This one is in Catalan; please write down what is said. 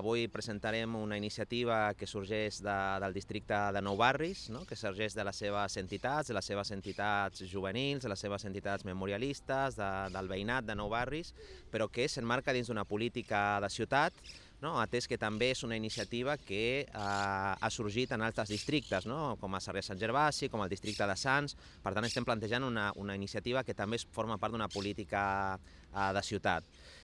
Avui presentarem una iniciativa que sorgeix de, del districte de Nou Barris, no? que sorgeix de les seves entitats, de les seves entitats juvenils, de les seves entitats memorialistes, de, del veïnat de Nou Barris, però que s'enmarca dins d'una política de ciutat no? atès que també és una iniciativa que eh, ha sorgit en altres districtes, no? com a Sarrià Sant Gervasi, com el districte de Sants, per tant estem plantejant una, una iniciativa que també forma part d'una política eh, de ciutat.